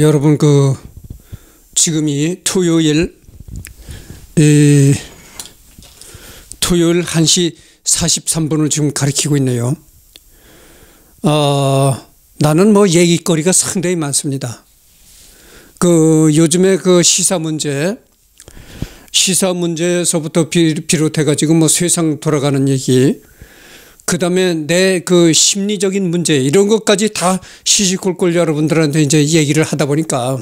여러분 그 지금이 토요일 이 토요일 1시 43분을 지금 가리키고 있네요. 어, 나는 뭐 얘기거리가 상당히 많습니다. 그 요즘에 그 시사 문제 시사 문제에서부터 비롯해 가지고 뭐 세상 돌아가는 얘기 그 다음에 내 그 심리적인 문제 이런 것까지 다 시시콜콜 여러분들한테 이제 얘기를 하다 보니까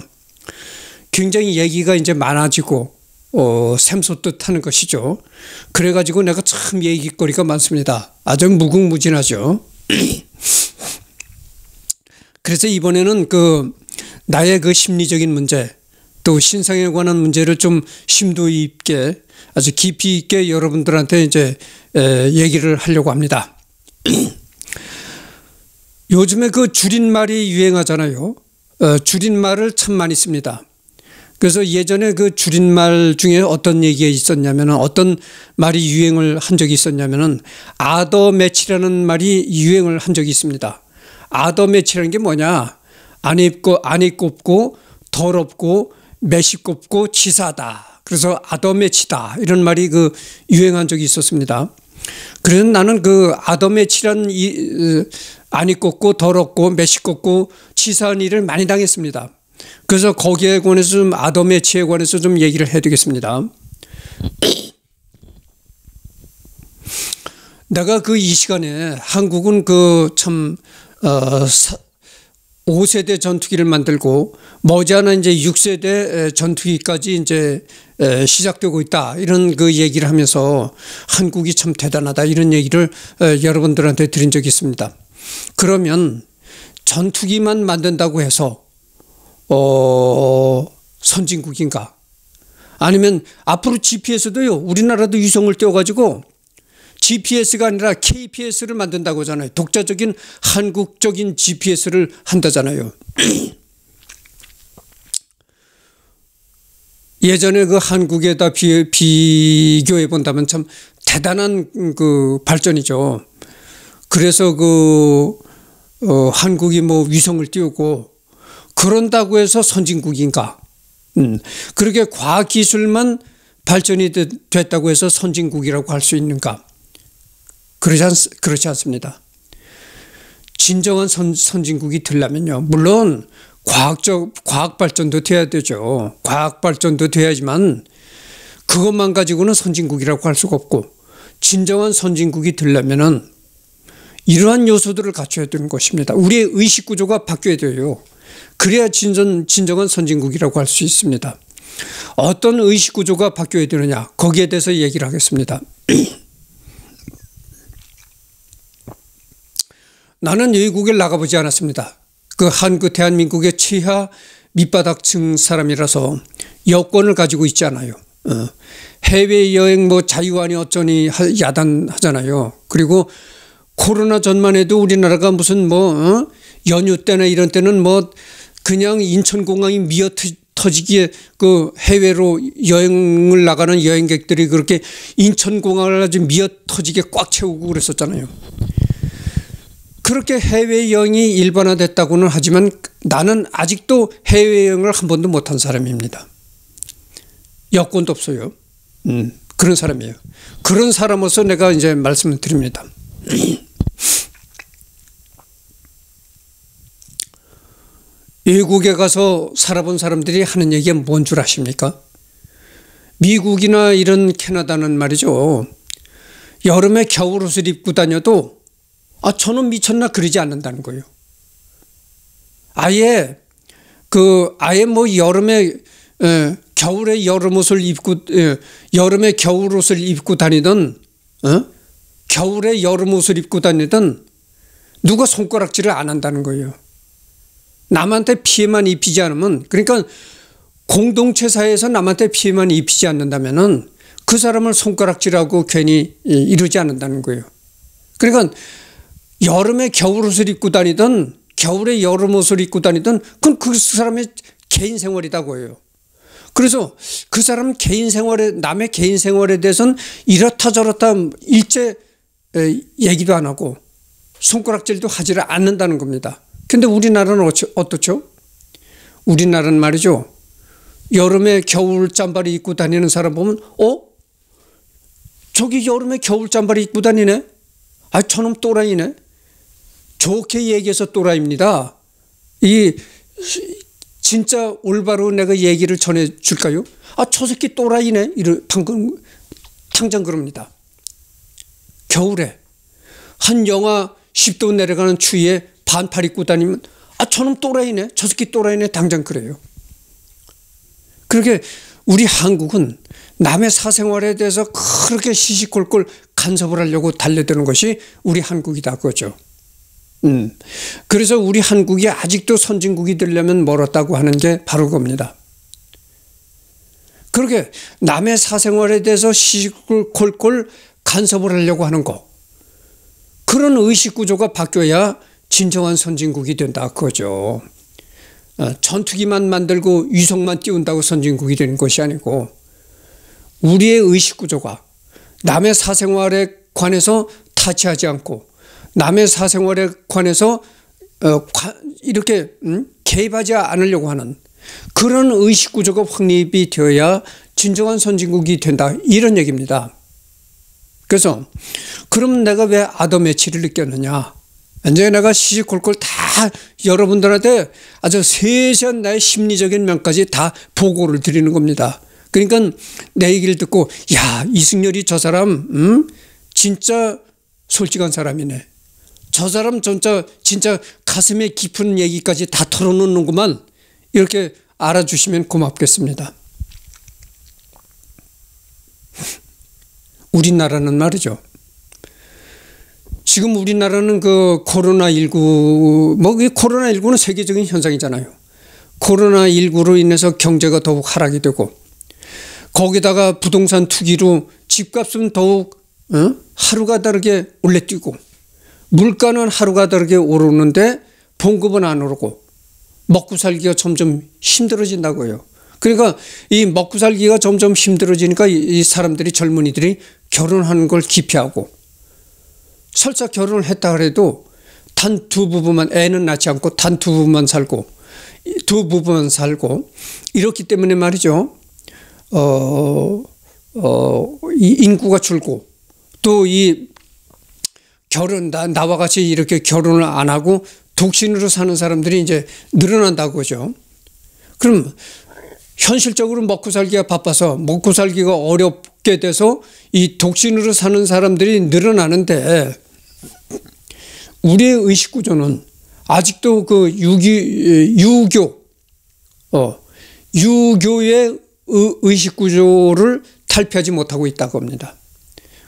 굉장히 얘기가 이제 많아지고 어, 샘솟듯 하는 것이죠. 그래가지고 내가 참 얘기거리가 많습니다. 아주 무궁무진하죠. 그래서 이번에는 그 나의 그 심리적인 문제 또 신상에 관한 문제를 좀 심도 있게 아주 깊이 있게 여러분들한테 이제 얘기를 하려고 합니다. 요즘에 그 줄임말이 유행하잖아요. 어, 줄임말을 참 많이 씁니다. 그래서 예전에 그 줄임말 중에 어떤 얘기가 있었냐면 어떤 말이 유행을 한 적이 있었냐면 아더매치라는 말이 유행을 한 적이 있습니다. 아더매치라는 게 뭐냐? 안 입고 안 입고 없고 더럽고 매시 꼽고 치사다 그래서 아덤의 치다. 이런 말이 그 유행한 적이 있었습니다. 그래서 나는 그 아덤의 치란 이, 어, 아니 꼽고 더럽고 매시 꼽고 치사한 일을 많이 당했습니다. 그래서 거기에 관해서 좀 아덤의 치에 관해서 좀 얘기를 해드리겠습니다. 내가 그 이 시간에 한국은 그 참 어, 5세대 전투기를 만들고 머지않아 이제 6세대 전투기까지 이제 시작되고 있다 이런 그 얘기를 하면서 한국이 참 대단하다 이런 얘기를 여러분들한테 드린 적이 있습니다. 그러면 전투기만 만든다고 해서 어 선진국인가? 아니면 앞으로 GPS도요 우리나라도 위성을 띄워가지고 GPS가 아니라 KPS를 만든다고 하잖아요. 독자적인 한국적인 GPS를 한다잖아요. 예전에 그 한국에다 비, 비 교해 본다면 참 대단한 그 발전이죠. 그래서 그 어, 한국이 뭐 위성을 띄우고 그런다고 해서 선진국인가? 음, 그렇게 과학기술만 발전이 됐다고 해서 선진국이라고 할 수 있는가? 그렇지, 않, 그렇지 않습니다. 진정한 선, 선진국이 되려면요. 물론 과학적 과학 발전도 돼야 되죠. 과학 발전도 돼야지만 그것만 가지고는 선진국이라고 할 수가 없고 진정한 선진국이 되려면은 이러한 요소들을 갖춰야 되는 것입니다. 우리의 의식 구조가 바뀌어야 돼요. 그래야 진정, 진정한 선진국이라고 할 수 있습니다. 어떤 의식 구조가 바뀌어야 되느냐 거기에 대해서 얘기를 하겠습니다. 나는 외국을 나가보지 않았습니다. 그 한국 그 대한민국의 최하 밑바닥층 사람이라서 여권을 가지고 있지 않아요. 어. 해외여행 뭐 자유안이 어쩌니 야단하잖아요. 그리고 코로나 전만 해도 우리나라가 무슨 뭐 어? 연휴 때나 이런 때는 뭐 그냥 인천공항이 미어 터지기에 그 해외로 여행을 나가는 여행객들이 그렇게 인천공항을 아주 미어 터지게 꽉 채우고 그랬었잖아요. 그렇게 해외여행이 일반화됐다고는 하지만 나는 아직도 해외여행을 한 번도 못한 사람입니다. 여권도 없어요. 음, 그런 사람이에요. 그런 사람으로서 내가 이제 말씀을 드립니다. 외국에 가서 살아본 사람들이 하는 얘기가 뭔 줄 아십니까? 미국이나 이런 캐나다는 말이죠. 여름에 겨울옷을 입고 다녀도 아, 저는 미쳤나 그러지 않는다는 거예요. 아예 그 아예 뭐 여름에 에, 겨울에 여름 옷을 입고 에, 여름에 겨울 옷을 입고 다니던 어? 겨울에 여름 옷을 입고 다니던 누가 손가락질을 안 한다는 거예요. 남한테 피해만 입히지 않으면 그러니까 공동체 사회에서 남한테 피해만 입히지 않는다면그 사람을 손가락질하고 괜히 이러지 않는다는 거예요. 그러니까 여름에 겨울옷을 입고 다니던 겨울에 여름옷을 입고 다니던 그건 그 사람의 개인 생활이라고 해요. 그래서 그 사람 개인 생활에 남의 개인 생활에 대해서는 이렇다 저렇다 일제 얘기도 안 하고 손가락질도 하지를 않는다는 겁니다. 근데 우리나라는 어떻죠? 우리나라는 말이죠. 여름에 겨울 잠바를 입고 다니는 사람 보면 어? 저기 여름에 겨울 잠바를 입고 다니네? 아 저놈 또라이네? 좋게 얘기해서 또라입니다. 이 진짜 올바로 내가 얘기를 전해 줄까요? 아, 저 새끼 또라이네. 이러 방금 당장 그럽니다. 겨울에 한 영하 10도 내려가는 추위에 반팔 입고 다니면 아, 저놈 또라이네. 저 새끼 또라이네. 당장 그래요. 그렇게 우리 한국은 남의 사생활에 대해서 그렇게 시시콜콜 간섭을 하려고 달려드는 것이 우리 한국이다 그거죠. 음. 그래서 우리 한국이 아직도 선진국이 되려면 멀었다고 하는 게 바로 겁니다. 그렇게 남의 사생활에 대해서 시시콜콜 간섭을 하려고 하는 거. 그런 의식 구조가 바뀌어야 진정한 선진국이 된다 그거죠. 어, 전투기만 만들고 위성만 띄운다고 선진국이 되는 것이 아니고 우리의 의식 구조가 남의 사생활에 관해서 타치하지 않고 남의 사생활에 관해서 어, 이렇게 음, 개입하지 않으려고 하는 그런 의식 구조가 확립이 되어야 진정한 선진국이 된다 이런 얘기입니다. 그래서 그럼 내가 왜 아덤의 치를 느꼈느냐? 이제 내가 시시콜콜 다 여러분들한테 아주 세세한 나의 심리적인 면까지 다 보고를 드리는 겁니다. 그러니까 내 얘기를 듣고 야 이승열이 저 사람 음? 진짜 솔직한 사람이네. 저 사람 진짜 진짜 가슴에 깊은 얘기까지 다 털어놓는구만 이렇게 알아주시면 고맙겠습니다. 우리나라는 말이죠. 지금 우리나라는 그 코로나19, 뭐, 코로나19는 세계적인 현상이잖아요. 코로나19로 인해서 경제가 더욱 하락이 되고, 거기다가 부동산 투기로 집값은 더욱, 어? 하루가 다르게 올래뛰고 물가는 하루가 다르게 오르는데 봉급은 안 오르고 먹고 살기가 점점 힘들어진다고요. 그러니까 이 먹고 살기가 점점 힘들어지니까 이 사람들이 젊은이들이 결혼하는 걸 기피하고 설사 결혼을 했다 그래도 단 두 부부만 애는 낳지 않고 단 두 부부만 살고 두 부부만 살고 이렇기 때문에 말이죠. 어, 어, 이 인구가 줄고 또이 결혼 나, 나와 같이 이렇게 결혼을 안 하고 독신으로 사는 사람들이 이제 늘어난다고 하죠. 그럼 현실적으로 먹고 살기가 바빠서 먹고 살기가 어렵게 돼서 이 독신으로 사는 사람들이 늘어나는데 우리의 의식 구조는 아직도 그 유기 유교 어 유교의 의식 구조를 탈피하지 못하고 있다고 합니다.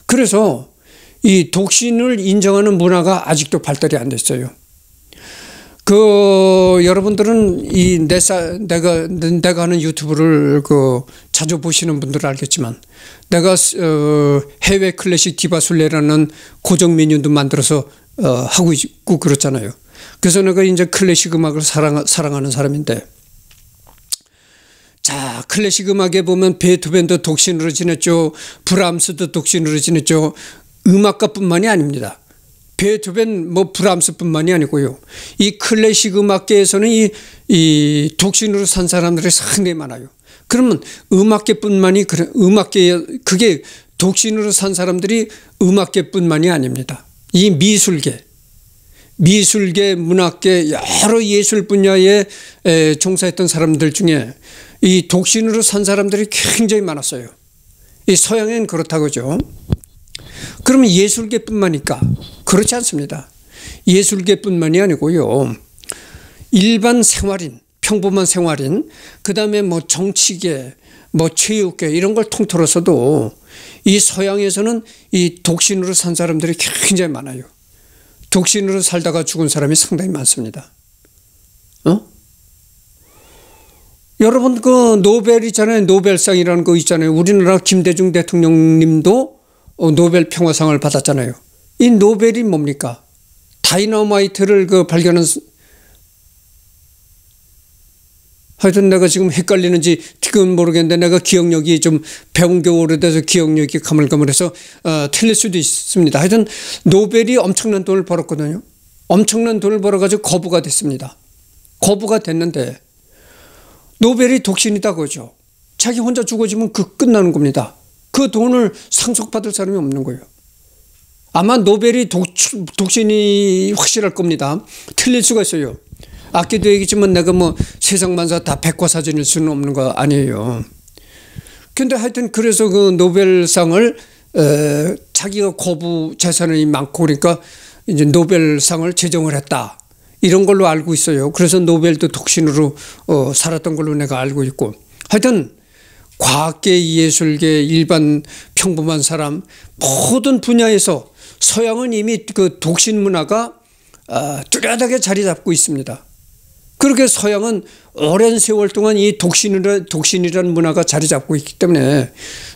그래서 이 독신을 인정하는 문화가 아직도 발달이 안 됐어요. 그 여러분들은 이 내사 내가 내가 하는 유튜브를 그 자주 보시는 분들은 알겠지만 내가 어, 해외 클래식 디바 술래라는 고정 메뉴도 만들어서 어, 하고 있고 그렇잖아요. 그래서 내가 이제 클래식 음악을 사랑 사랑하는 사람인데 자, 클래식 음악에 보면 베토벤도 독신으로 지냈죠. 브람스도 독신으로 지냈죠. 음악가뿐만이 아닙니다. 베토벤, 뭐 브람스뿐만이 아니고요. 이 클래식 음악계에서는 이, 이 독신으로 산 사람들이 상당히 많아요. 그러면 음악계뿐만이 그래, 음악계 그게 독신으로 산 사람들이 음악계뿐만이 아닙니다. 이 미술계, 미술계, 문학계 여러 예술 분야에 에, 종사했던 사람들 중에 이 독신으로 산 사람들이 굉장히 많았어요. 이 서양엔 그렇다고죠. 그러면 예술계뿐만이니까 그렇지 않습니다. 예술계뿐만이 아니고요. 일반 생활인, 평범한 생활인, 그 다음에 뭐 정치계, 뭐 체육계 이런 걸 통틀어서도 이 서양에서는 이 독신으로 산 사람들이 굉장히 많아요. 독신으로 살다가 죽은 사람이 상당히 많습니다. 어? 여러분 그 노벨 있잖아요. 노벨상이라는 거 있잖아요. 우리나라 김대중 대통령님도 어, 노벨 평화상을 받았잖아요. 이 노벨이 뭡니까? 다이너마이트를 그 발견한 하여튼 내가 지금 헷갈리는지 지금 모르겠는데 내가 기억력이 좀 배운 게 오래돼서 기억력이 가물가물해서 어, 틀릴 수도 있습니다. 하여튼 노벨이 엄청난 돈을 벌었거든요. 엄청난 돈을 벌어가지고 거부가 됐습니다. 거부가 됐는데 노벨이 독신이다 그죠. 자기 혼자 죽어지면 그 끝나는 겁니다. 그 돈을 상속받을 사람이 없는 거예요. 아마 노벨이 독, 독신이 확실할 겁니다. 틀릴 수가 있어요. 아끼도 얘기지만 내가 뭐 세상 만사 다 백과사전일 수는 없는 거 아니에요. 근데 하여튼 그래서 그 노벨상을 에, 자기가 거부 재산이 많고 그러니까 이제 노벨상을 제정을 했다. 이런 걸로 알고 있어요. 그래서 노벨도 독신으로 어, 살았던 걸로 내가 알고 있고. 하여튼 과학계, 예술계, 일반 평범한 사람 모든 분야에서 서양은 이미 그 독신 문화가 아, 뚜렷하게 자리 잡고 있습니다. 그렇게 서양은 오랜 세월 동안 이 독신이라, 독신이라는 문화가 자리 잡고 있기 때문에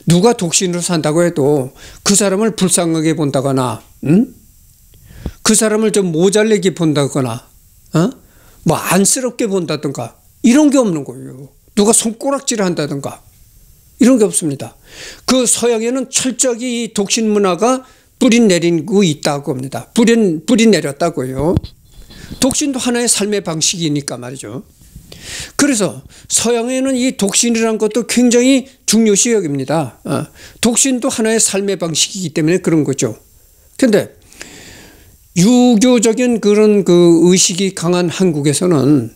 누가 독신으로 산다고 해도 그 사람을 불쌍하게 본다거나, 음? 그 사람을 좀 모자르게 본다거나, 어? 뭐 안쓰럽게 본다든가, 이런 게 없는 거예요. 누가 손가락질을 한다든가. 이런 게 없습니다. 그 서양에는 철저히 이 독신 문화가 뿌리 내리고 있다고 합니다. 뿌리, 뿌리 내렸다고요. 독신도 하나의 삶의 방식이니까 말이죠. 그래서 서양에는 이독신이라 것도 굉장히 중요시 여깁니다. 어, 독신도 하나의 삶의 방식이기 때문에 그런 거죠. 근데 유교적인 그런 그 의식이 강한 한국에서는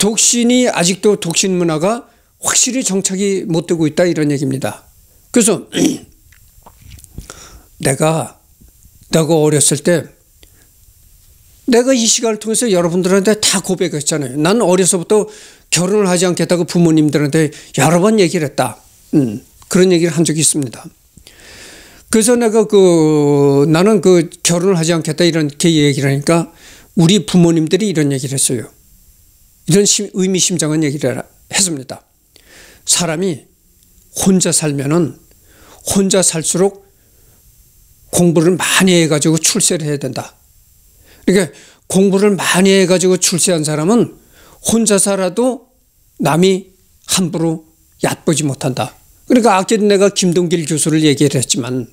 독신이 아직도 독신 문화가 확실히 정착이 못 되고 있다 이런 얘기입니다. 그래서 내가 내가 어렸을 때 내가 이 시간을 통해서 여러분들한테 다 고백했잖아요. 난 어려서부터 결혼을 하지 않겠다고 부모님들한테 여러 번 얘기를 했다. 음, 그런 얘기를 한 적이 있습니다. 그래서 내가 그 나는 그 결혼을 하지 않겠다 이렇게 그 얘기를 하니까 우리 부모님들이 이런 얘기를 했어요. 이런 심, 의미심장한 얘기를 했습니다. 사람이 혼자 살면은 혼자 살수록 공부를 많이 해가지고 출세를 해야 된다. 그러니까 공부를 많이 해가지고 출세한 사람은 혼자 살아도 남이 함부로 얕보지 못한다. 그러니까 아까도 내가 김동길 교수를 얘기를 했지만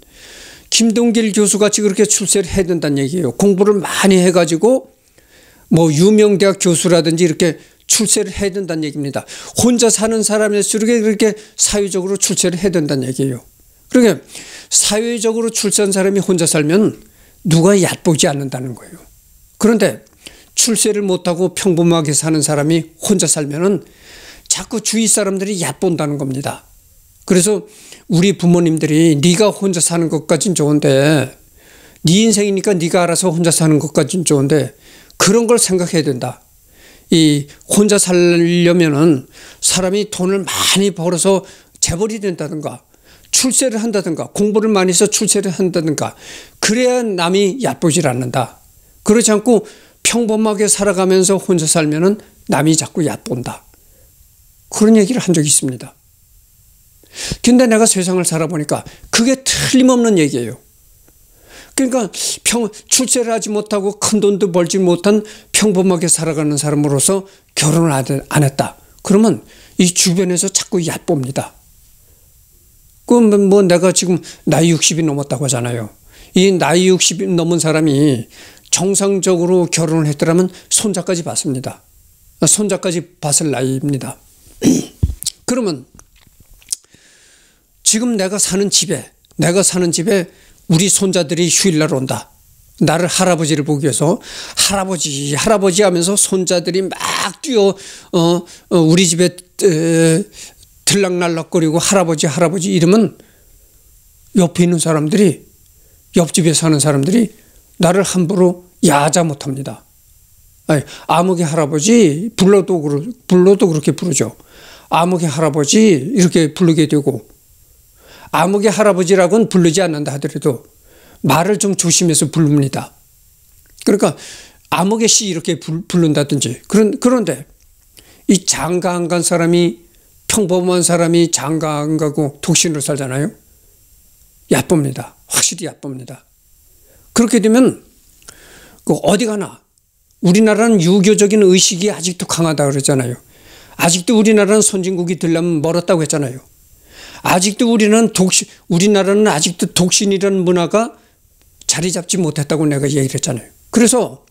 김동길 교수같이 그렇게 출세를 해야 된다는 얘기예요. 공부를 많이 해가지고 뭐 유명대학 교수라든지 이렇게 출세를 해야 된다는 얘기입니다. 혼자 사는 사람일수록 그렇게 사회적으로 출세를 해야 된다는 얘기예요. 그러니까 사회적으로 출세한 사람이 혼자 살면 누가 얕보지 않는다는 거예요. 그런데 출세를 못하고 평범하게 사는 사람이 혼자 살면은 자꾸 주위 사람들이 얕본다는 겁니다. 그래서 우리 부모님들이 네가 혼자 사는 것까진 좋은데 네 인생이니까 네가 알아서 혼자 사는 것까진 좋은데 그런 걸 생각해야 된다. 이 혼자 살려면은 사람이 돈을 많이 벌어서 재벌이 된다든가 출세를 한다든가 공부를 많이 해서 출세를 한다든가 그래야 남이 얕보질 않는다. 그렇지 않고 평범하게 살아가면서 혼자 살면은 남이 자꾸 얕본다. 그런 얘기를 한 적이 있습니다. 근데 내가 세상을 살아보니까 그게 틀림없는 얘기예요. 그러니까 평, 출세를 하지 못하고 큰 돈도 벌지 못한 평범하게 살아가는 사람으로서 결혼을 안 했다. 그러면 이 주변에서 자꾸 얕봅니다. 그럼 뭐, 뭐 내가 지금 나이 60이 넘었다고 하잖아요. 이 나이 60이 넘은 사람이 정상적으로 결혼을 했더라면 손자까지 봤습니다. 손자까지 봤을 나이입니다. 그러면 지금 내가 사는 집에, 내가 사는 집에 우리 손자들이 휴일날 온다. 나를 할아버지를 보기 위해서 할아버지 할아버지 하면서 손자들이 막 뛰어 어, 어 우리 집에 에, 들락날락거리고 할아버지 할아버지 이름은 옆에 있는 사람들이 옆집에 사는 사람들이 나를 함부로 야자 못합니다. 아니, 암흑의 할아버지 불러도 불러도 그렇게 부르죠. 암흑의 할아버지 이렇게 부르게 되고 암흑의 할아버지라고는 부르지 않는다 하더라도 말을 좀 조심해서 부릅니다. 그러니까 암흑의 씨 이렇게 부른다든지 그런 그런데 이 장가 안 간 사람이 평범한 사람이 장가 안 가고 독신으로 살잖아요. 야쁩니다. 확실히 야쁩니다. 그렇게 되면 그 어디 가나 우리나라는 유교적인 의식이 아직도 강하다 고 그러잖아요. 아직도 우리나라는 선진국이 되려면 멀었다고 했잖아요. 아직도 우리는 독신, 우리나라는 아직도 독신이라는 문화가 자리 잡지 못했다고 내가 얘기를 했잖아요. 그래서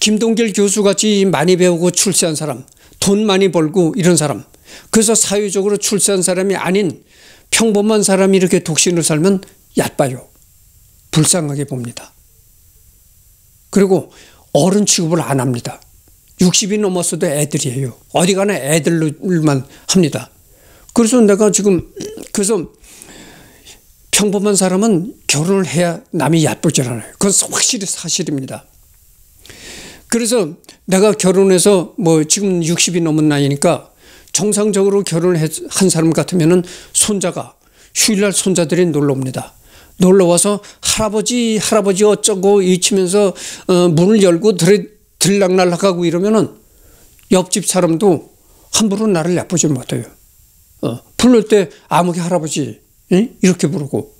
김동길 교수같이 많이 배우고 출세한 사람, 돈 많이 벌고 이런 사람, 그래서 사회적으로 출세한 사람이 아닌 평범한 사람이 이렇게 독신을 살면 얕봐요. 불쌍하게 봅니다. 그리고 어른 취급을 안 합니다. 60이 넘었어도 애들이에요. 어디 가나 애들만 합니다. 그래서 내가 지금 그래서 평범한 사람은 결혼을 해야 남이 얕볼 줄 알아요. 그건 확실히 사실입니다. 그래서 내가 결혼해서 뭐 지금 60이 넘은 나이니까 정상적으로 결혼한 사람 같으면은 손자가 휴일날 손자들이 놀러 옵니다. 놀러 와서 할아버지 할아버지 어쩌고 이치면서 어, 문을 열고 들이, 들락날락하고 이러면은 옆집 사람도 함부로 나를 나쁘지 못해요. 어, 부를 때 아무개 할아버지 응? 이렇게 부르고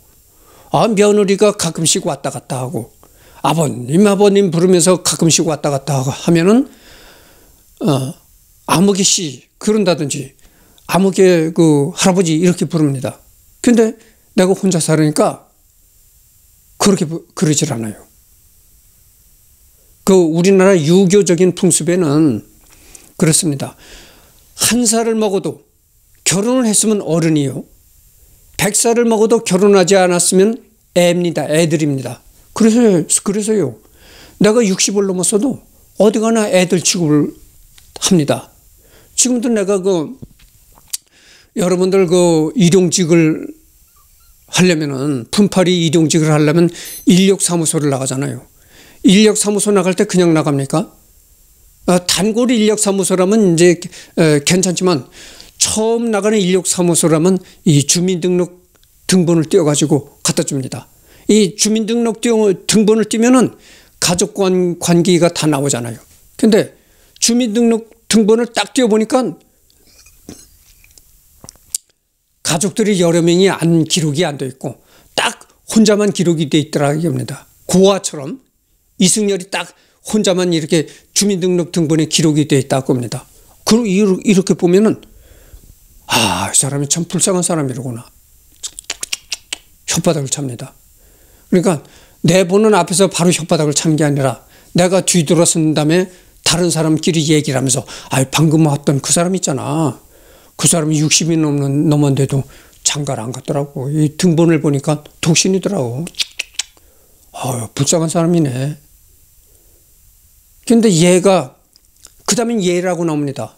아, 며느리가 가끔씩 왔다 갔다 하고 아버님 아버님 부르면서 가끔씩 왔다 갔다 하면은 어, 아무개 씨 그런다든지 아무개 그 할아버지 이렇게 부릅니다. 근데 내가 혼자 살으니까 그렇게 그러질 않아요. 그 우리나라 유교적인 풍습에는 그렇습니다. 한 살을 먹어도 결혼을 했으면 어른이요. 100살을 먹어도 결혼하지 않았으면 애입니다. 애들입니다. 그래서, 그래서요. 내가 60을 넘었어도 어디 가나 애들 취급을 합니다. 지금도 내가 그, 여러분들 그 일용직을 하려면은, 분팔이 일용직을 하려면 인력사무소를 나가잖아요. 인력사무소 나갈 때 그냥 나갑니까? 어, 단골 인력사무소라면 이제 어, 괜찮지만 처음 나가는 인력사무소라면 이 주민등록 등본을 띄워가지고 갖다 줍니다. 이 주민등록 등본을 띄면은 가족 관, 관계가 다 나오잖아요. 근데 주민등록 등본을 딱 띄워보니까 가족들이 여러 명이 안 기록이 안 돼 있고 딱 혼자만 기록이 돼 있더라 이겁니다. 고아처럼 이승열이 딱 혼자만 이렇게 주민등록 등본에 기록이 돼 있다고 합니다. 그리고 이렇게 보면은 아, 이 사람이 참 불쌍한 사람이로구나. 혓바닥을 찹니다. 그러니까 내 보는 앞에서 바로 혓바닥을 찬 게 아니라 내가 뒤돌아선 다음에 다른 사람끼리 얘기를 하면서 아, 방금 왔던 그 사람 있잖아. 그 사람이 60이 넘는 넘었는데도 장가를 안 갔더라고. 이 등본을 보니까 독신이더라고. 아, 유 불쌍한 사람이네. 근데 얘가 그다음엔 얘라고 나옵니다.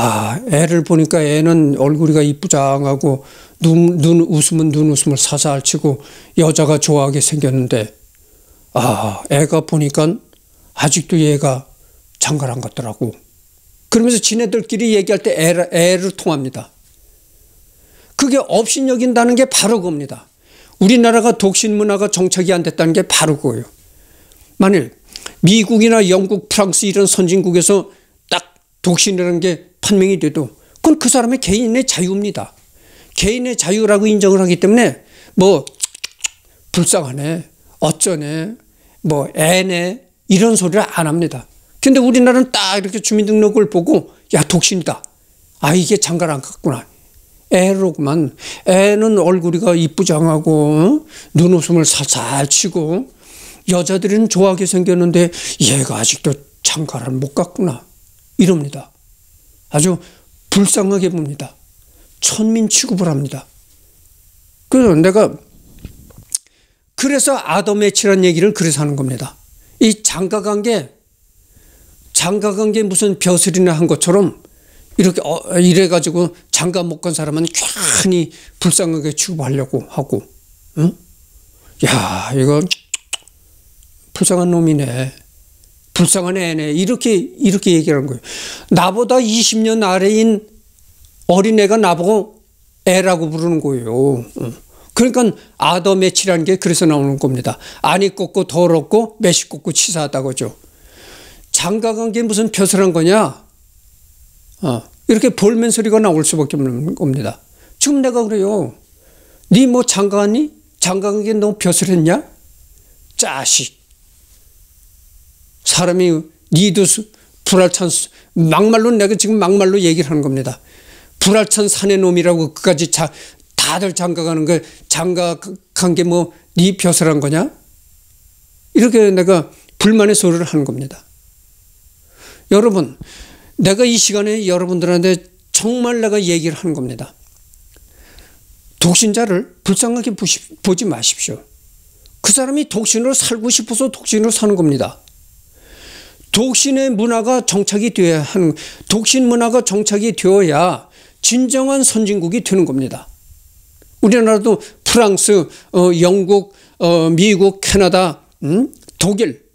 아, 애를 보니까 애는 얼굴이가 이쁘장하고 눈, 눈 웃음은 눈 웃음을 사살치고 여자가 좋아하게 생겼는데 아, 애가 보니까 아직도 얘가 장가란안 갔더라고. 그러면서 지네들끼리 얘기할 때 애를, 애를 통합니다. 그게 없인 여긴다는게 바로 겁니다. 우리나라가 독신 문화가 정착이 안 됐다는 게 바로 그거예요. 만일 미국이나 영국, 프랑스 이런 선진국에서 딱 독신이라는 게한 명이 돼도 그건 그 사람의 개인의 자유입니다. 개인의 자유라고 인정을 하기 때문에 뭐 불쌍하네, 어쩌네, 뭐 애네 이런 소리를 안 합니다. 근데 우리나라는 딱 이렇게 주민등록을 보고 야 독신이다. 아 이게 장가를 안 갔구나. 애로구만. 애는 얼굴이가 이쁘장하고 눈웃음을 살살 치고 여자들은 좋아하게 생겼는데 얘가 아직도 장가를 못 갔구나. 이럽니다. 아주 불쌍하게 봅니다. 천민 취급을 합니다. 그래서 내가 그래서 아덤매 치란 얘기를 그래서 하는 겁니다. 이 장가간 게 장가간 게 무슨 벼슬이나 한 것처럼 이렇게 어, 이래 가지고 장가 못 간 사람은 괜히 불쌍하게 취급하려고 하고, 응? 야 이거 불쌍한 놈이네. 불쌍한 애네. 이렇게, 이렇게 얘기하는 거예요. 나보다 20년 아래인 어린애가 나보고 애라고 부르는 거예요. 그러니까 아더매치라는 게 그래서 나오는 겁니다. 안 입고 더럽고 매시고 치사하다고죠. 장가간 게 무슨 벼슬한 거냐? 어, 이렇게 볼멘 소리가 나올 수밖에 없는 겁니다. 지금 내가 그래요. 네 뭐 장가갔니? 장가간 게너 벼슬했냐? 자식. 사람이 니도 불알찬 막말로 내가 지금 막말로 얘기를 하는 겁니다. 불알찬 산의 놈이라고 그까지 자, 다들 장가가는 거 장가간 게뭐네 벼슬한 거냐? 이렇게 내가 불만의 소리를 하는 겁니다. 여러분 내가 이 시간에 여러분들한테 정말 내가 얘기를 하는 겁니다. 독신자를 불쌍하게 보시, 보지 마십시오. 그 사람이 독신으로 살고 싶어서 독신으로 사는 겁니다. 독신의 문화가 정착이 되어야 하는 독신 문화가 정착이 되어야 진정한 선진국이 되는 겁니다. 우리나라도 프랑스, 어, 영국, 어, 미국, 캐나다, 음? 독일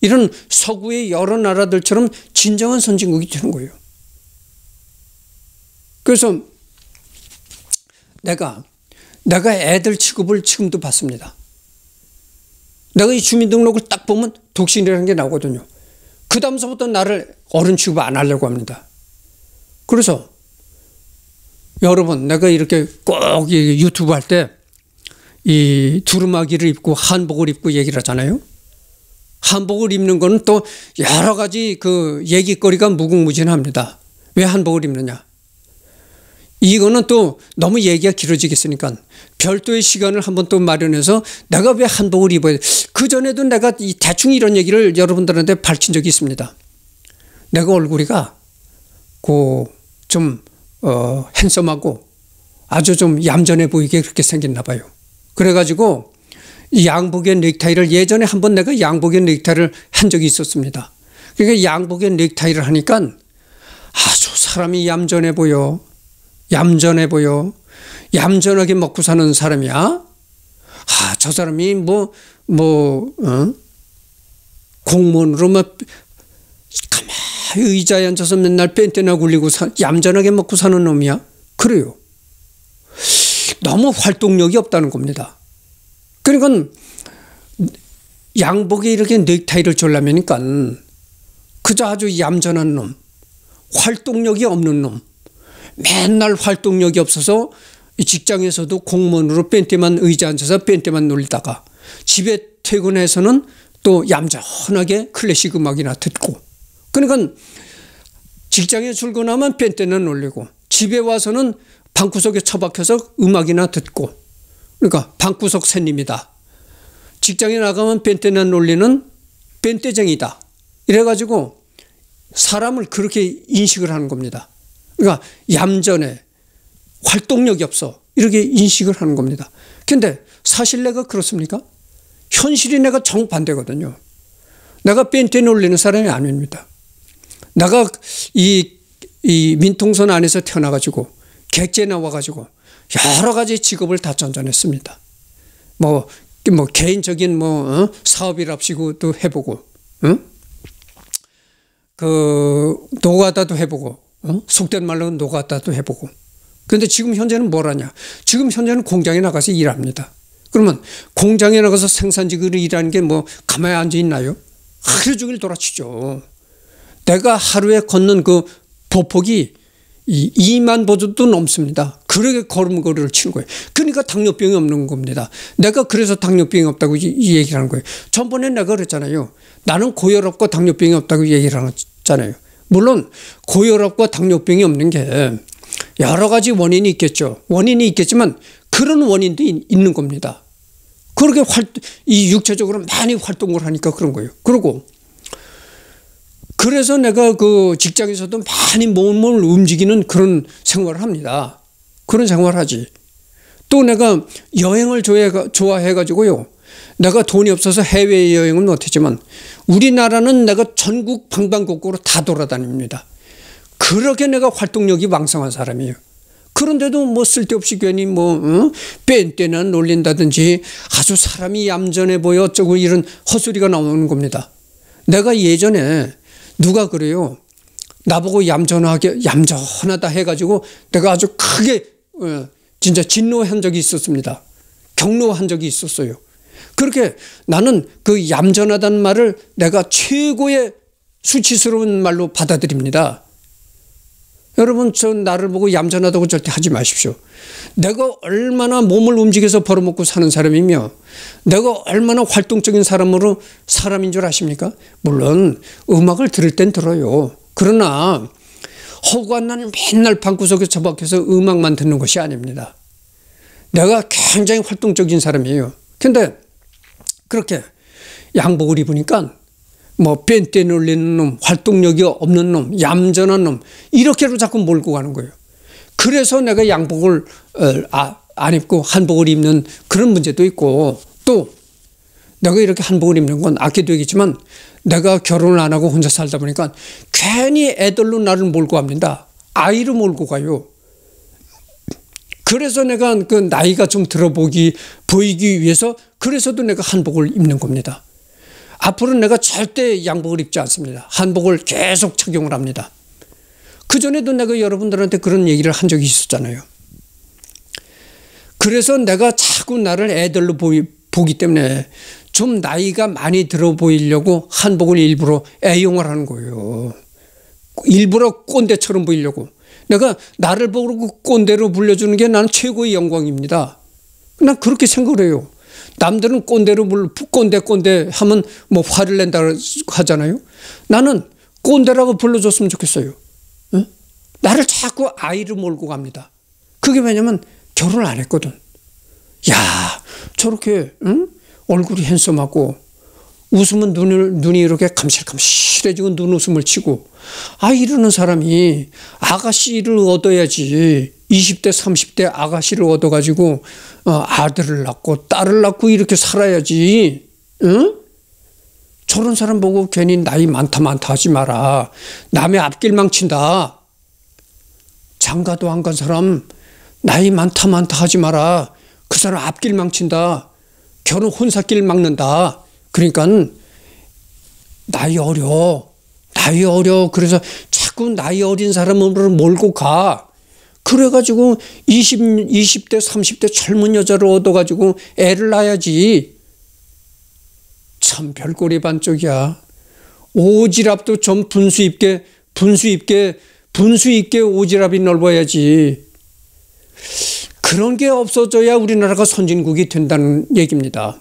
이런 서구의 여러 나라들처럼 진정한 선진국이 되는 거예요. 그래서 내가 내가 애들 취급을 지금도 받습니다. 내가 이 주민등록을 딱 보면 독신이라는 게 나오거든요. 그 다음서부터 나를 어른 취급 안 하려고 합니다. 그래서 여러분 내가 이렇게 꼭 유튜브 할 때 이 두루마기를 입고 한복을 입고 얘기를 하잖아요. 한복을 입는 거는 또 여러 가지 그 얘기거리가 무궁무진합니다. 왜 한복을 입느냐? 이거는 또 너무 얘기가 길어지겠으니까 별도의 시간을 한번 또 마련해서 내가 왜 한복을 입어야 돼? 그 전에도 내가 이 대충 이런 얘기를 여러분들한테 밝힌 적이 있습니다. 내가 얼굴이가 고좀 어, 핸섬하고 아주 좀 얌전해 보이게 그렇게 생겼나 봐요. 그래가지고 이 양복의 넥타이를 예전에 한번 내가 양복의 넥타이를 한 적이 있었습니다. 그러니까 양복의 넥타이를 하니까 아주 사람이 얌전해 보여. 얌전해 보여. 얌전하게 먹고 사는 사람이야. 아, 저 사람이 뭐, 뭐, 어? 공무원으로 막 뭐, 가만히 의자에 앉아서 맨날 뺀때나 굴리고 사, 얌전하게 먹고 사는 놈이야. 그래요. 너무 활동력이 없다는 겁니다. 그러니까 양복에 이렇게 넥타이를 졸라매니까 그저 아주 얌전한 놈, 활동력이 없는 놈, 맨날 활동력이 없어서 직장에서도 공무원으로 뺀때만 의자 앉아서 뺀때만 놀다가 집에 퇴근해서는 또 얌전하게 클래식 음악이나 듣고 그러니까 직장에 출근하면 뺀때는 놀리고 집에 와서는 방구석에 처박혀서 음악이나 듣고 그러니까 방구석 새님이다. 직장에 나가면 뺀때나 놀리는 뺀때쟁이다. 이래가지고 사람을 그렇게 인식을 하는 겁니다. 그러니까 얌전해. 활동력이 없어. 이렇게 인식을 하는 겁니다. 근데 사실 내가 그렇습니까? 현실이 내가 정반대거든요. 내가 뺀테 놀리는 사람이 아닙니다. 내가 이, 이 민통선 안에서 태어나가지고 객제 나와가지고 여러 가지 직업을 다 전전했습니다. 뭐, 뭐 개인적인 뭐 어? 사업이랍시고도 해보고, 응? 그 노가다도 해보고 어? 속된 말로 녹았다도 해보고. 그런데 지금 현재는 뭘 하냐? 지금 현재는 공장에 나가서 일합니다. 그러면 공장에 나가서 생산직으로 일하는 게 뭐 가만히 앉아 있나요? 하루 종일 돌아치죠. 내가 하루에 걷는 그 보폭이 2만 보조도 넘습니다. 그렇게 걸음걸이를 치는 거예요. 그러니까 당뇨병이 없는 겁니다. 내가 그래서 당뇨병이 없다고 이, 이 얘기를 하는 거예요. 전번에 내가 그랬잖아요. 나는 고혈압과 당뇨병이 없다고 얘기를 하잖아요. 물론 고혈압과 당뇨병이 없는 게 여러 가지 원인이 있겠죠. 원인이 있겠지만 그런 원인도 있는 겁니다. 그렇게 활, 이 육체적으로 많이 활동을 하니까 그런 거예요. 그리고 그래서 내가 그 직장에서도 많이 몸을 움직이는 그런 생활을 합니다. 그런 생활을 하지. 또 내가 여행을 좋아해가지고요. 내가 돈이 없어서 해외여행은 못했지만 우리나라는 내가 전국 방방곡곡으로 다 돌아다닙니다. 그렇게 내가 활동력이 왕성한 사람이에요. 그런데도 뭐 쓸데없이 괜히 뭐 응? 뺀때나 놀린다든지 아주 사람이 얌전해 보여 어쩌고 이런 헛소리가 나오는 겁니다. 내가 예전에 누가 그래요. 나보고 얌전하게 얌전하다 해가지고 내가 아주 크게 어, 진짜 진노한 적이 있었습니다. 경로한 적이 있었어요. 그렇게 나는 그얌전하단 말을 내가 최고의 수치스러운 말로 받아들입니다. 여러분 저 나를 보고 얌전하다고 절대 하지 마십시오. 내가 얼마나 몸을 움직여서 벌어먹고 사는 사람이며 내가 얼마나 활동적인 사람으로 사람인 줄 아십니까? 물론 음악을 들을 땐 들어요. 그러나 허구한 날 맨날 방구석에 처박혀서 음악만 듣는 것이 아닙니다. 내가 굉장히 활동적인 사람이에요. 근데 그렇게 양복을 입으니까 뭐벤떼 놀리는 놈, 활동력이 없는 놈, 얌전한 놈 이렇게로 자꾸 몰고 가는 거예요. 그래서 내가 양복을 어, 아, 안 입고 한복을 입는 그런 문제도 있고 또 내가 이렇게 한복을 입는 건아껴도되겠지만 내가 결혼을 안 하고 혼자 살다 보니까 괜히 애들로 나를 몰고 갑니다. 아이로 몰고 가요. 그래서 내가 그 나이가 좀 들어보기 보이기 위해서 그래서도 내가 한복을 입는 겁니다. 앞으로 내가 절대 양복을 입지 않습니다. 한복을 계속 착용을 합니다. 그전에도 내가 여러분들한테 그런 얘기를 한 적이 있었잖아요. 그래서 내가 자꾸 나를 애들로 보이, 보기 때문에 좀 나이가 많이 들어 보이려고 한복을 일부러 애용을 하는 거예요. 일부러 꼰대처럼 보이려고. 내가 나를 보고 꼰대로 불려주는 게 나는 최고의 영광입니다. 난 그렇게 생각을 해요. 남들은 꼰대로 불 꼰대 꼰대 하면 뭐 화를 낸다 하잖아요. 나는 꼰대라고 불러줬으면 좋겠어요. 응? 나를 자꾸 아이를 몰고 갑니다. 그게 왜냐면 결혼 을안 했거든. 야 저렇게 응? 얼굴이 핸섬하고 웃으면 눈을, 눈이 이렇게 감실감실해지고 눈웃음을 치고 아 이러는 사람이 아가씨를 얻어야지 20대, 30대 아가씨를 얻어가지고 어, 아들을 낳고 딸을 낳고 이렇게 살아야지. 응? 저런 사람 보고 괜히 나이 많다 많다 하지 마라. 남의 앞길 망친다. 장가도 안 간 사람 나이 많다 많다 하지 마라. 그 사람 앞길 망친다. 결혼 혼사길 막는다. 그러니까 나이 어려. 나이 어려. 그래서 자꾸 나이 어린 사람으로 몰고 가. 그래가지고 20, 20대, 30대 젊은 여자를 얻어가지고 애를 낳아야지. 참 별꼴이 반쪽이야. 오지랖도 좀 분수 있게, 분수 있게, 분수 있게 오지랖이 넓어야지. 그런 게 없어져야 우리나라가 선진국이 된다는 얘기입니다.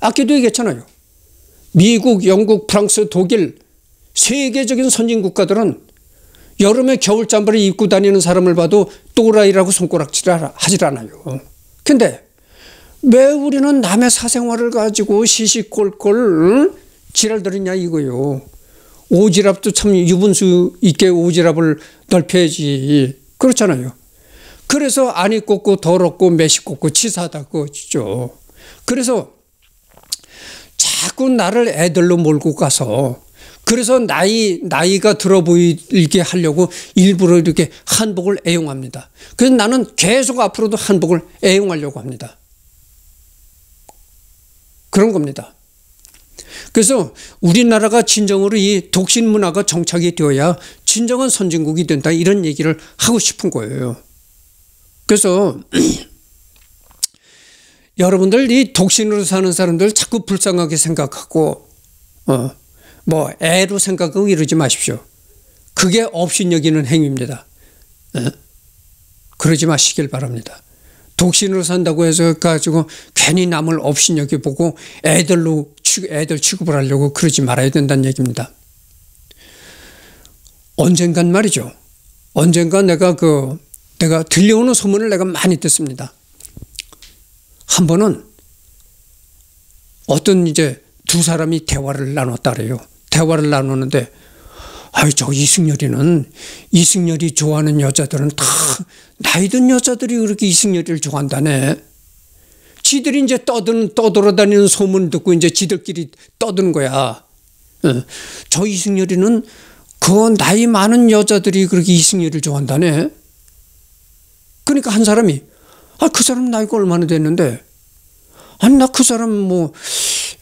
아까도 얘기했잖아요. 미국, 영국, 프랑스, 독일 세계적인 선진국가들은 여름에 겨울 잠바를 입고 다니는 사람을 봐도 또라이라고 손가락질 하질 않아요. 근데 왜 우리는 남의 사생활을 가지고 시시콜콜 지랄들이냐 이거요. 오지랖도 참 유분수 있게 오지랖을 넓혀야지. 그렇잖아요. 그래서 안 입고 더럽고 매시고 치사하다고 죠 그래서 자꾸 나를 애들로 몰고 가서 그래서 나이 나이가 들어 보이게 하려고 일부러 이렇게 한복을 애용합니다. 그래서 나는 계속 앞으로도 한복을 애용하려고 합니다. 그런 겁니다. 그래서 우리나라가 진정으로 이 독신 문화가 정착이 되어야 진정한 선진국이 된다 이런 얘기를 하고 싶은 거예요. 그래서 여러분들 이 독신으로 사는 사람들 자꾸 불쌍하게 생각하고 어뭐 애로 생각하고 이러지 마십시오. 그게 없인 여기는 행위입니다. 네? 그러지 마시길 바랍니다. 독신으로 산다고 해서 가지고 괜히 남을 없인 여기 보고 애들로 애들 취급을 하려고 그러지 말아야 된다는 얘기입니다. 언젠간 말이죠. 언젠가 내가 그 내가 들려오는 소문을 내가 많이 듣습니다. 한 번은 어떤 이제 두 사람이 대화를 나눴다 그래요. 대화를 나누는데 아이 저 이승열이는 이승열이 좋아하는 여자들은 다 나이 든 여자들이 그렇게 이승열이를 좋아한다네. 지들이 이제 떠드는 떠돌아다니는 소문 듣고 이제 지들끼리 떠드는 거야. 어. 저 이승열이는 그 나이 많은 여자들이 그렇게 이승열이를 좋아한다네. 그러니까 한 사람이 아 그 사람 나이가 얼마나 됐는데 아니 나 그 사람 뭐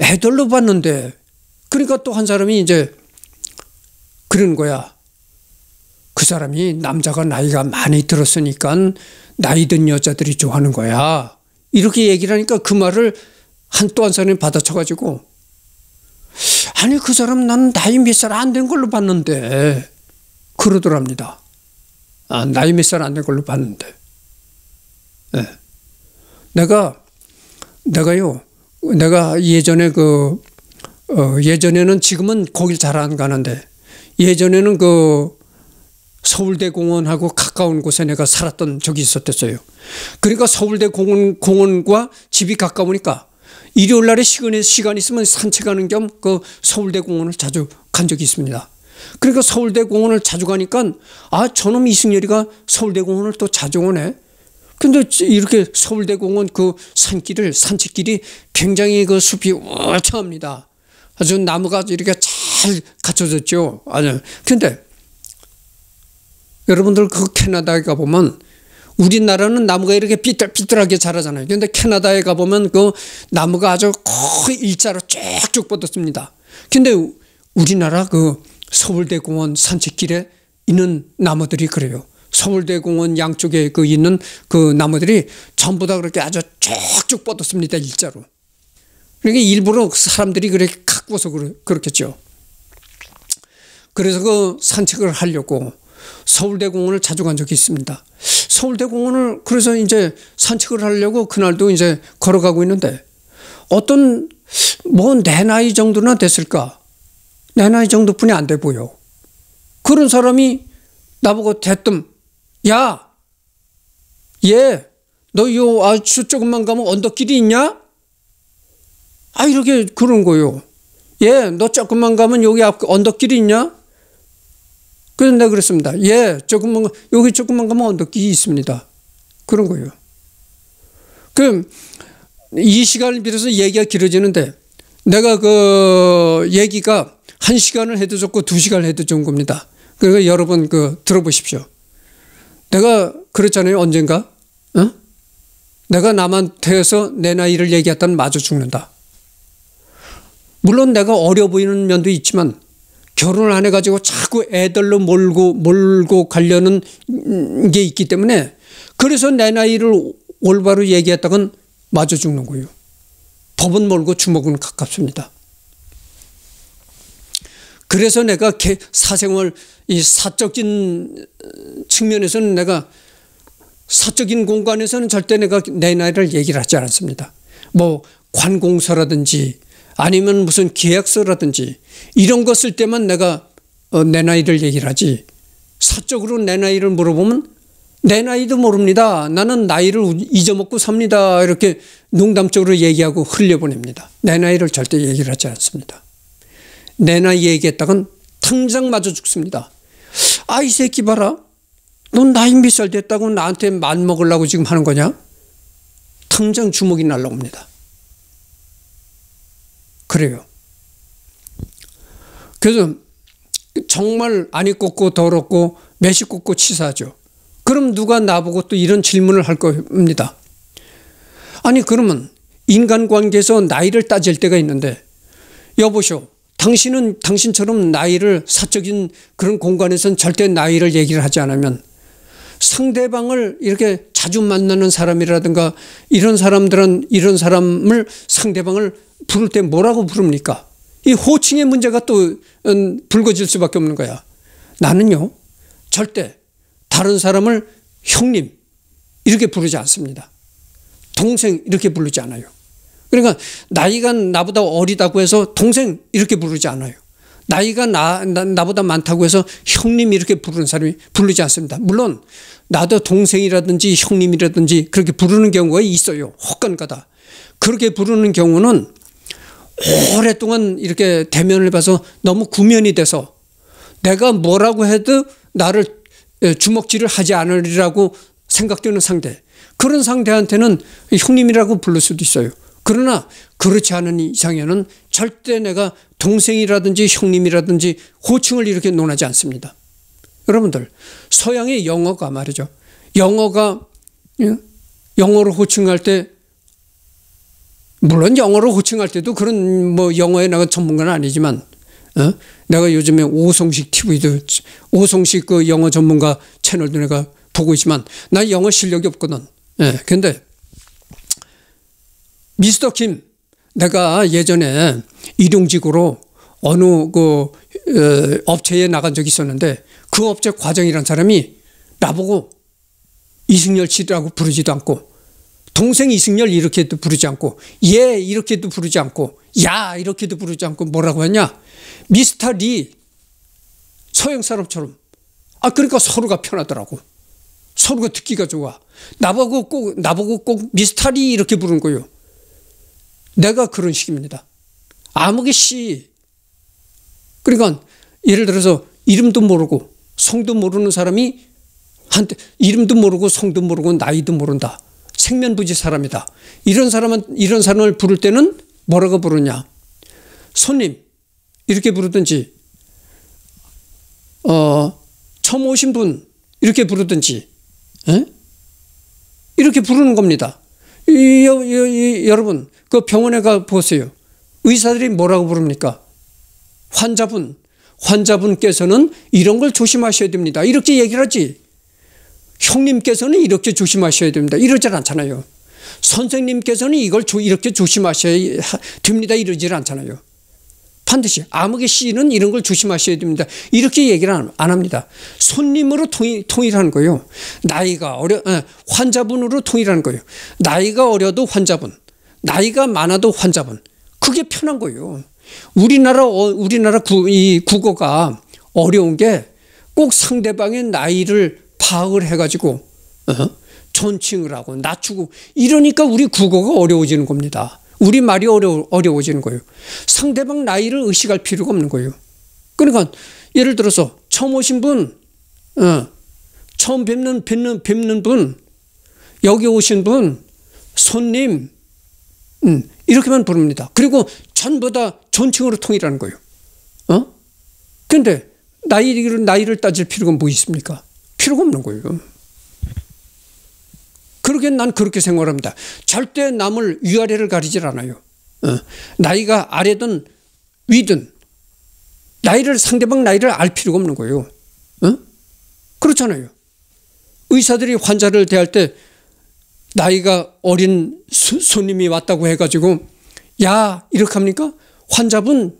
애들로 봤는데 그러니까 또 한 사람이 이제 그런 거야. 그 사람이 남자가 나이가 많이 들었으니까 나이 든 여자들이 좋아하는 거야. 이렇게 얘기를 하니까 그 말을 한 또 한 사람이 받아쳐가지고 아니 그 사람 나는 나이 몇 살 안 된 걸로 봤는데 그러더랍니다. 아 나이 몇 살 안 된 걸로 봤는데. 네. 내가 내가요 내가 예전에 그 어, 예전에는 지금은 거길 잘 안 가는데 예전에는 그 서울대 공원하고 가까운 곳에 내가 살았던 적이 있었댔어요. 그러니까 서울대 공원, 과 집이 가까우니까 일요일 날에 시간이, 시간 있으면 산책하는 겸 그 서울대 공원을 자주 간 적이 있습니다. 그러니까 서울대 공원을 자주 가니까 아, 저놈 이승열이가 서울대 공원을 또 자주 오네. 근데 이렇게 서울대 공원 그 산길을, 산책길이 굉장히 그 숲이 우차합니다. 아주 나무가 이렇게 잘 갖춰졌죠. 아니, 근데 여러분들 그 캐나다에 가보면 우리나라는 나무가 이렇게 삐뚤삐뚤하게 자라잖아요. 근데 캐나다에 가보면 그 나무가 아주 거의 일자로 쭉쭉 뻗었습니다. 근데 우리나라 그 서울대공원 산책길에 있는 나무들이 그래요. 서울대공원 양쪽에 그 있는 그 나무들이 전부 다 그렇게 아주 쭉쭉 뻗었습니다. 일자로. 그러니까 일부러 사람들이 그렇게 자꾸서 그렇겠죠. 그래서 그 산책을 하려고 서울대공원을 자주 간 적이 있습니다. 서울대공원을 그래서 이제 산책을 하려고 그날도 이제 걸어가고 있는데 어떤 뭐 내 나이 정도나 됐을까? 내 나이 정도뿐이 안 돼 보여. 그런 사람이 나보고 대뜸 야! 얘! 너요 아주 조금만 가면 언덕길이 있냐? 아 이렇게 그런 거요. 예, 너 조금만 가면 여기 앞 언덕길이 있냐? 그래서 내가 그랬습니다. 예, 조금만, 여기 조금만 가면 언덕길이 있습니다. 그런 거예요. 그럼 이 시간을 비롯서 얘기가 길어지는데 내가 그 얘기가 한 시간을 해도 좋고 두 시간을 해도 좋은 겁니다. 그러니 여러분 그 들어보십시오. 내가 그랬잖아요. 언젠가. 어? 내가 남한테서 내 나이를 얘기했다면 마저 죽는다. 물론 내가 어려 보이는 면도 있지만 결혼을 안 해가지고 자꾸 애들로 몰고 몰고 가려는 게 있기 때문에 그래서 내 나이를 올바로 얘기했다간 맞아 죽는 거예요. 법은 멀고 주먹은 가깝습니다. 그래서 내가 사생활 이 사적인 측면에서는 내가 사적인 공간에서는 절대 내가 내 나이를 얘기를 하지 않았습니다. 뭐 관공서라든지 아니면 무슨 계약서라든지 이런 것을 때만 내가 어, 내 나이를 얘기를 하지 사적으로 내 나이를 물어보면 내 나이도 모릅니다. 나는 나이를 잊어먹고 삽니다. 이렇게 농담적으로 얘기하고 흘려보냅니다. 내 나이를 절대 얘기를 하지 않습니다. 내 나이 얘기했다간 당장 맞아 죽습니다. 아, 이 새끼 봐라. 넌 나이 몇 살 됐다고 나한테 맘 먹으려고 지금 하는 거냐? 당장 주먹이 날라옵니다. 그래요. 그래서 정말 안 입고 더럽고 매식고 치사죠. 하 그럼 누가 나보고 또 이런 질문을 할 겁니다. 아니 그러면 인간관계에서 나이를 따질 때가 있는데 여보쇼 당신은 당신처럼 나이를 사적인 그런 공간에서는 절대 나이를 얘기를 하지 않으면 상대방을 이렇게 자주 만나는 사람이라든가 이런 사람들은 이런 사람을 상대방을 부를 때 뭐라고 부릅니까? 이 호칭의 문제가 또 음, 불거질 수밖에 없는 거야. 나는요, 절대 다른 사람을 형님 이렇게 부르지 않습니다. 동생 이렇게 부르지 않아요. 그러니까 나이가 나보다 어리다고 해서 동생 이렇게 부르지 않아요. 나이가 나, 나, 보다 많다고 해서 형님 이렇게 부르는 사람이 부르지 않습니다. 물론 나도 동생이라든지 형님이라든지 그렇게 부르는 경우가 있어요. 혹간가다. 그렇게 부르는 경우는 오랫동안 이렇게 대면을 봐서 너무 구면이 돼서 내가 뭐라고 해도 나를 예, 주먹질을 하지 않으리라고 생각되는 상대 그런 상대한테는 형님이라고 부를 수도 있어요. 그러나 그렇지 않은 이상에는 절대 내가 동생이라든지 형님이라든지 호칭을 이렇게 논하지 않습니다. 여러분들 서양의 영어가 말이죠. 영어가 예? 영어로 호칭할 때 물론 영어로 호칭할 때도 그런 뭐 영어에 내가 전문가는 아니지만 어? 내가 요즘에 오송식 TV도 오송식 그 영어 전문가 채널도 내가 보고 있지만 나 영어 실력이 없거든. 예. 근데 미스터 김 내가 예전에 일용직으로 어느 그 에, 어, 업체에 나간 적이 있었는데 그 업체 과정이란 사람이 나보고 이승열 씨라고 부르지도 않고 동생 이승열 이렇게도 부르지 않고 얘 이렇게도 부르지 않고 야 이렇게도 부르지 않고 뭐라고 하냐 미스터 리 서양 사람처럼 아 그러니까 서로가 편하더라고 서로가 듣기가 좋아 나보고 꼭 나보고 꼭 미스터 리 이렇게 부르는 거요 내가 그런 식입니다 아무개 씨 그러니까 예를 들어서 이름도 모르고 성도 모르는 사람이 한테 이름도 모르고 성도 모르고 나이도 모른다 생면부지 사람이다. 이런 사람은 이런 사람을 부를 때는 뭐라고 부르냐? 손님 이렇게 부르든지 어 처음 오신 분 이렇게 부르든지 에? 예? 이렇게 부르는 겁니다. 이, 이, 이, 여러분 그 병원에 가 보세요. 의사들이 뭐라고 부릅니까? 환자분 환자분께서는 이런 걸 조심하셔야 됩니다. 이렇게 얘기를 하지. 형님께서는 이렇게 조심하셔야 됩니다. 이러질 않잖아요. 선생님께서는 이걸 이렇게 조심하셔야 됩니다. 이러질 않잖아요. 반드시 암흑의 씨는 이런 걸 조심하셔야 됩니다. 이렇게 얘기를 안, 합니다. 손님으로 통일, 통일하는 거예요. 나이가 어려 어, 환자분으로 통일하는 거예요. 나이가 어려도 환자분, 나이가 많아도 환자분. 그게 편한 거예요. 우리나라 어, 우리나라 구, 이 국어가 어려운 게 꼭 상대방의 나이를 파악을 해가지고 어? 존칭을 하고 낮추고 이러니까 우리 국어가 어려워지는 겁니다. 우리 말이 어려 어려워지는 거예요. 상대방 나이를 의식할 필요가 없는 거예요. 그러니까 예를 들어서 처음 오신 분, 어, 처음 뵙는 뵙는 뵙는 분, 여기 오신 분, 손님, 음, 이렇게만 부릅니다. 그리고 전부 다 존칭으로 통일하는 거예요. 어? 근데 나이를 나이를 따질 필요가 뭐 있습니까? 필요가 없는 거예요. 그러기난 그렇게 생각합니다. 절대 남을 위아래를 가리질 않아요. 어. 나이가 아래든 위든 나이를 상대방 나이를 알 필요가 없는 거예요. 어? 그렇잖아요. 의사들이 환자를 대할 때 나이가 어린 수, 손님이 왔다고 해가지고 야 이렇게 합니까? 환자분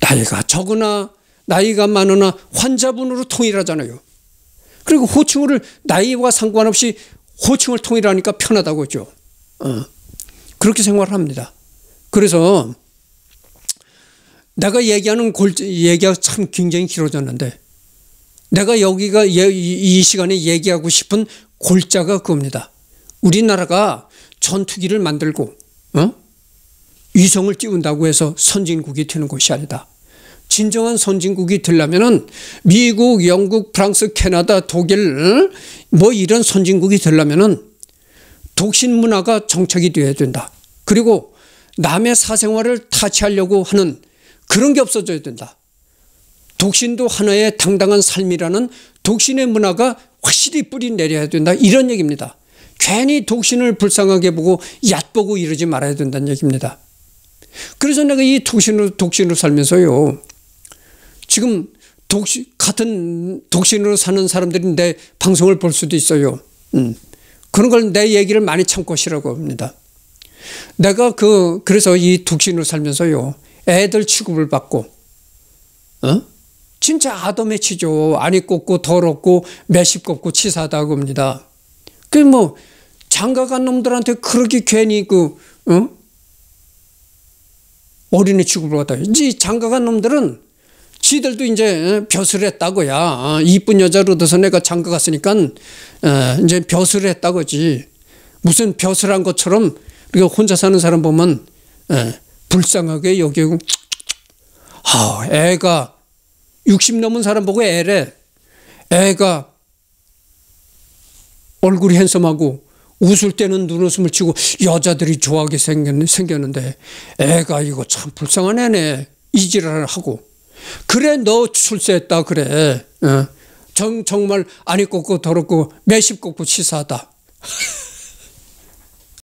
나이가 적으나 나이가 많으나 환자분으로 통일하잖아요. 그리고 호칭을 나이와 상관없이 호칭을 통일하니까 편하다고 했죠. 어. 그렇게 생활을 합니다. 그래서 내가 얘기하는 골, 얘기가 참 굉장히 길어졌는데 내가 여기가 예, 이 시간에 얘기하고 싶은 골자가 그겁니다. 우리나라가 전투기를 만들고 어? 위성을 띄운다고 해서 선진국이 되는 것이 아니다. 진정한 선진국이 되려면은 미국, 영국, 프랑스, 캐나다, 독일 뭐 이런 선진국이 되려면은 독신 문화가 정착이 되어야 된다. 그리고 남의 사생활을 타치하려고 하는 그런 게 없어져야 된다. 독신도 하나의 당당한 삶이라는 독신의 문화가 확실히 뿌리 내려야 된다. 이런 얘기입니다. 괜히 독신을 불쌍하게 보고 얕보고 이러지 말아야 된다는 얘기입니다. 그래서 내가 이 독신으로, 독신으로 살면서요. 지금 독시, 같은 독신으로 사는 사람들이 내 방송을 볼 수도 있어요. 음. 그런 걸 내 얘기를 많이 참고 시라고 합니다. 내가 그, 그래서 이 독신으로 살면서요. 애들 취급을 받고, 어? 진짜 아덤의 치죠. 안 입고 더럽고 매십겁고 치사하다고 합니다. 그 뭐, 장가간 놈들한테 그렇게 괜히 그, 어? 어린애 취급을 받아요. 이 장가간 놈들은 지들도 이제 어, 벼슬 했다고야. 어, 이쁜 여자로 돼서 내가 장가 갔으니까 어, 이제 벼슬 했다고지. 무슨 벼슬한 것처럼 우리가 혼자 사는 사람 보면 불쌍하게 여기고 아, 애가 60 넘은 사람 보고 애래. 애가 얼굴이 핸섬하고 웃을 때는 눈웃음을 치고 여자들이 좋아하게 생겼, 는데 애가 이거 참 불쌍한 애네. 이질을 하고 그래 너 출세했다 그래. 어? 정, 정말 안이 입고 더럽고 매십 고 치사하다.